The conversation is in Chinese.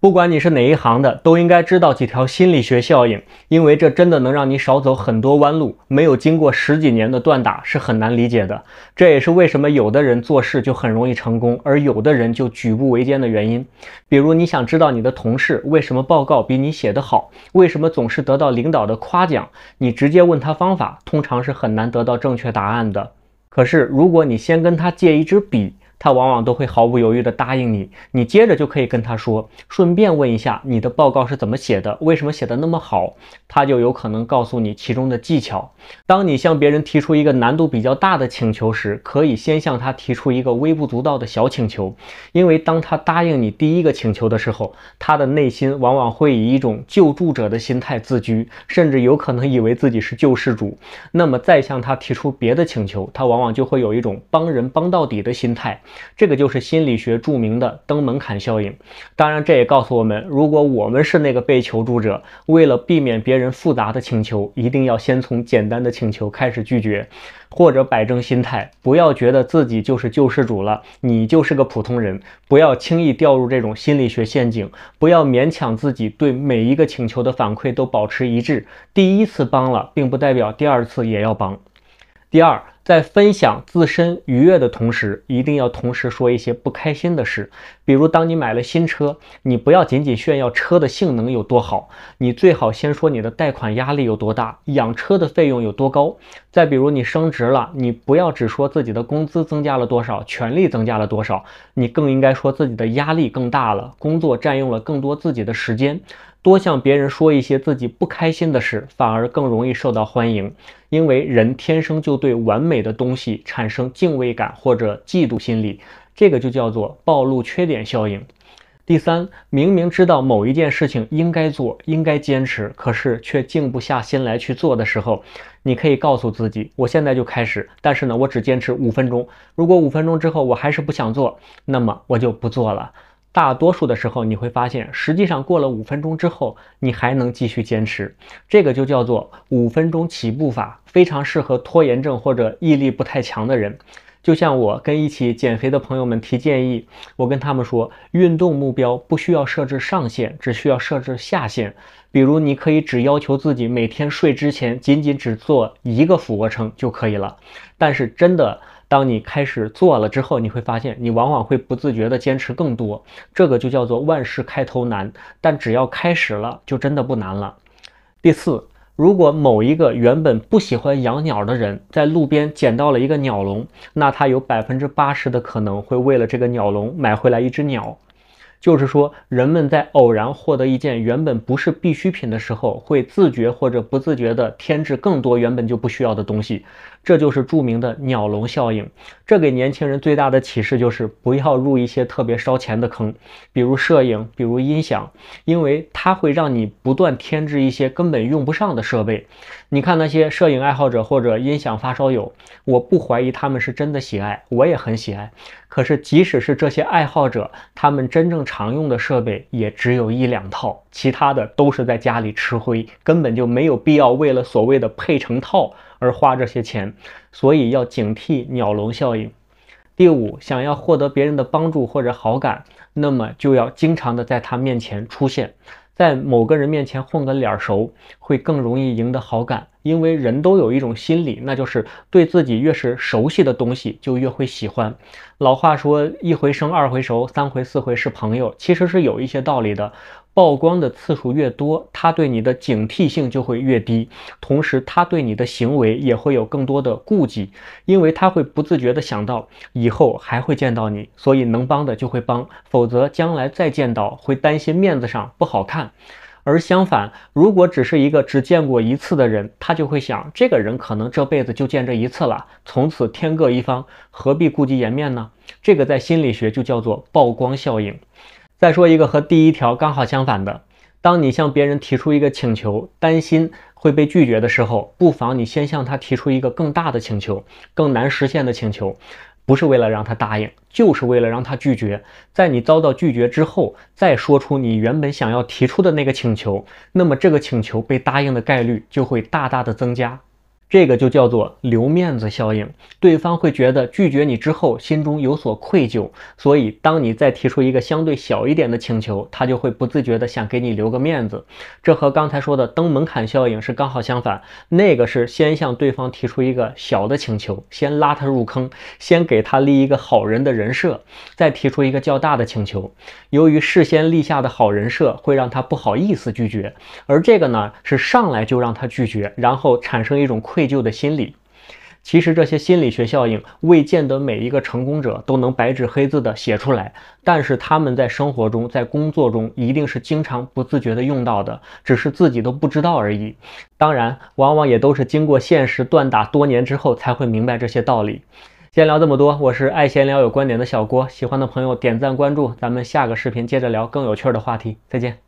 不管你是哪一行的，都应该知道几条心理学效应，因为这真的能让你少走很多弯路。没有经过十几年的锻打是很难理解的。这也是为什么有的人做事就很容易成功，而有的人就举步维艰的原因。比如你想知道你的同事为什么报告比你写的好，为什么总是得到领导的夸奖，你直接问他方法，通常是很难得到正确答案的。可是如果你先跟他借一支笔，他往往都会毫不犹豫地答应你，你接着就可以跟他说，顺便问一下你的报告是怎么写的，为什么写的那么好，他就有可能告诉你其中的技巧。当你向别人提出一个难度比较大的请求时，可以先向他提出一个微不足道的小请求，因为当他答应你第一个请求的时候，他的内心往往会以一种救助者的心态自居，甚至有可能以为自己是救世主。那么再向他提出别的请求，他往往就会有一种帮人帮到底的心态。这个就是心理学著名的登门槛效应。当然，这也告诉我们，如果我们是那个被求助者，为了避免别人复杂的请求，一定要先从简单的请求开始拒绝，或者摆正心态，不要觉得自己就是救世主了，你就是个普通人，不要轻易掉入这种心理学陷阱，不要勉强自己对每一个请求的反馈都保持一致。第一次帮了，并不代表第二次也要帮。第二。在分享自身愉悦的同时，一定要同时说一些不开心的事。比如，当你买了新车，你不要仅仅炫耀车的性能有多好，你最好先说你的贷款压力有多大，养车的费用有多高。再比如，你升职了，你不要只说自己的工资增加了多少，权力增加了多少，你更应该说自己的压力更大了，工作占用了更多自己的时间。多向别人说一些自己不开心的事，反而更容易受到欢迎，因为人天生就对完美的东西产生敬畏感或者嫉妒心理，这个就叫做暴露缺点效应。第三，明明知道某一件事情应该做，应该坚持，可是却静不下心来去做的时候，你可以告诉自己，我现在就开始，但是呢，我只坚持五分钟，如果五分钟之后我还是不想做，那么我就不做了。大多数的时候，你会发现，实际上过了五分钟之后，你还能继续坚持。这个就叫做五分钟起步法，非常适合拖延症或者毅力不太强的人。就像我跟一起减肥的朋友们提建议，我跟他们说，运动目标不需要设置上限，只需要设置下限。比如，你可以只要求自己每天睡之前，仅仅只做一个俯卧撑就可以了。但是真的。当你开始做了之后，你会发现你往往会不自觉地坚持更多，这个就叫做万事开头难，但只要开始了，就真的不难了。第四，如果某一个原本不喜欢养鸟的人在路边捡到了一个鸟笼，那他有百分之八十的可能会为了这个鸟笼买回来一只鸟。就是说，人们在偶然获得一件原本不是必需品的时候，会自觉或者不自觉地添置更多原本就不需要的东西。这就是著名的鸟笼效应。这给年轻人最大的启示就是，不要入一些特别烧钱的坑，比如摄影，比如音响，因为它会让你不断添置一些根本用不上的设备。你看那些摄影爱好者或者音响发烧友，我不怀疑他们是真的喜爱，我也很喜爱。可是，即使是这些爱好者，他们真正常用的设备也只有一两套，其他的都是在家里吃灰，根本就没有必要为了所谓的配成套。而花这些钱，所以要警惕鸟笼效应。第五，想要获得别人的帮助或者好感，那么就要经常的在他面前出现，在某个人面前混个脸熟，会更容易赢得好感。因为人都有一种心理，那就是对自己越是熟悉的东西就越会喜欢。老话说“一回生，二回熟，三回四回是朋友”，其实是有一些道理的。曝光的次数越多，他对你的警惕性就会越低，同时他对你的行为也会有更多的顾忌，因为他会不自觉地想到以后还会见到你，所以能帮的就会帮，否则将来再见到会担心面子上不好看。而相反，如果只是一个只见过一次的人，他就会想这个人可能这辈子就见这一次了，从此天各一方，何必顾及颜面呢？这个在心理学就叫做曝光效应。再说一个和第一条刚好相反的：当你向别人提出一个请求，担心会被拒绝的时候，不妨你先向他提出一个更大的请求、更难实现的请求，不是为了让他答应，就是为了让他拒绝。在你遭到拒绝之后，再说出你原本想要提出的那个请求，那么这个请求被答应的概率就会大大的增加。这个就叫做留面子效应，对方会觉得拒绝你之后心中有所愧疚，所以当你再提出一个相对小一点的请求，他就会不自觉的想给你留个面子。这和刚才说的登门槛效应是刚好相反，那个是先向对方提出一个小的请求，先拉他入坑，先给他立一个好人的人设，再提出一个较大的请求。由于事先立下的好人设会让他不好意思拒绝，而这个呢是上来就让他拒绝，然后产生一种愧。愧疚的心理，其实这些心理学效应未见得每一个成功者都能白纸黑字的写出来，但是他们在生活中、在工作中一定是经常不自觉的用到的，只是自己都不知道而已。当然，往往也都是经过现实锻打多年之后才会明白这些道理。先聊这么多，我是爱闲聊有观点的小郭，喜欢的朋友点赞关注，咱们下个视频接着聊更有趣的话题，再见。